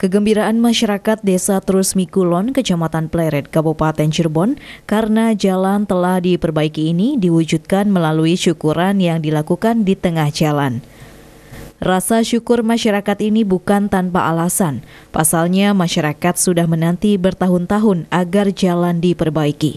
Kegembiraan masyarakat Desa Terus Mikulon, Kecamatan Pleret, Kabupaten Cirebon, karena jalan telah diperbaiki ini diwujudkan melalui syukuran yang dilakukan di tengah jalan. Rasa syukur masyarakat ini bukan tanpa alasan. Pasalnya, masyarakat sudah menanti bertahun-tahun agar jalan diperbaiki.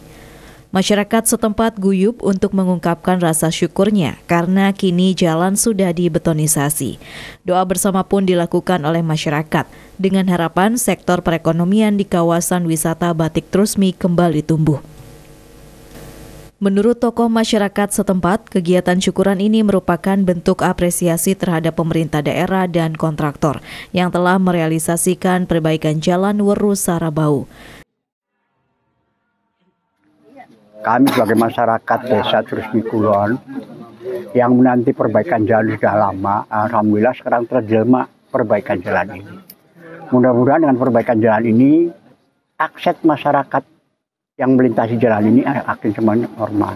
Masyarakat setempat guyup untuk mengungkapkan rasa syukurnya karena kini jalan sudah dibetonisasi. Doa bersama pun dilakukan oleh masyarakat dengan harapan sektor perekonomian di kawasan wisata Batik Trusmi kembali tumbuh. Menurut tokoh masyarakat setempat, kegiatan syukuran ini merupakan bentuk apresiasi terhadap pemerintah daerah dan kontraktor yang telah merealisasikan perbaikan jalan Weru Sarabau kami sebagai masyarakat desa terus Kulon yang menanti perbaikan jalan sudah lama, alhamdulillah sekarang terjelma perbaikan jalan ini. Mudah-mudahan dengan perbaikan jalan ini akses masyarakat yang melintasi jalan ini akan semakin normal.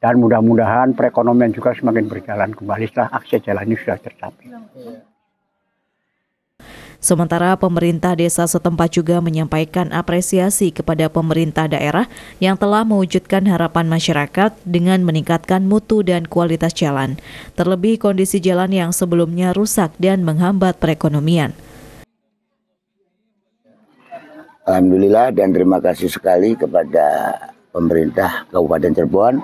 Dan mudah-mudahan perekonomian juga semakin berjalan kembali setelah akses jalan ini sudah tercapai. Sementara pemerintah desa setempat juga menyampaikan apresiasi kepada pemerintah daerah yang telah mewujudkan harapan masyarakat dengan meningkatkan mutu dan kualitas jalan, terlebih kondisi jalan yang sebelumnya rusak dan menghambat perekonomian. Alhamdulillah dan terima kasih sekali kepada pemerintah Kabupaten Cirebon,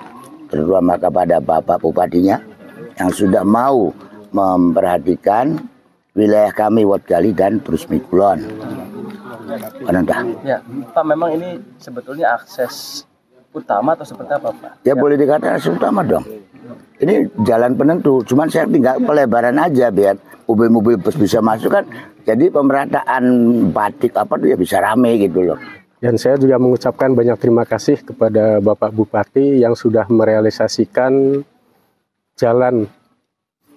terutama kepada Bapak Bupatinya yang sudah mau memperhatikan wilayah kami Wadgali dan Brusmikulon. Kulon. Ya, Pak memang ini sebetulnya akses utama atau seperti apa Pak? Ya, ya. boleh dikatakan akses utama dong. Ini jalan penentu, cuman saya tinggal ya. pelebaran aja biar mobil-mobil bus bisa masuk kan. Jadi pemerataan batik apa tuh ya bisa rame gitu loh. Dan saya juga mengucapkan banyak terima kasih kepada Bapak Bupati yang sudah merealisasikan jalan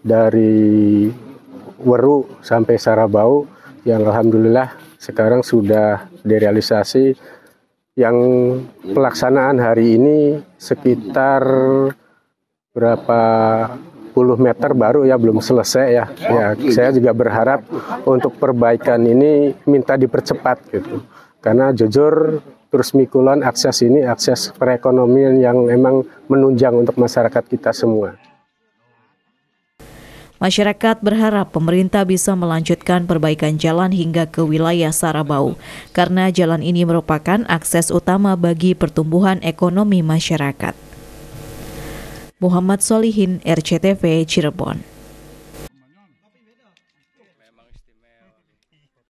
dari Weru sampai Sarabau yang alhamdulillah sekarang sudah direalisasi yang pelaksanaan hari ini sekitar berapa puluh meter baru ya belum selesai ya. Ya saya juga berharap untuk perbaikan ini minta dipercepat gitu. Karena jujur terus mikulan akses ini akses perekonomian yang memang menunjang untuk masyarakat kita semua. Masyarakat berharap pemerintah bisa melanjutkan perbaikan jalan hingga ke wilayah Sarabau, karena jalan ini merupakan akses utama bagi pertumbuhan ekonomi masyarakat. Muhammad Solihin, RCTV, Cirebon.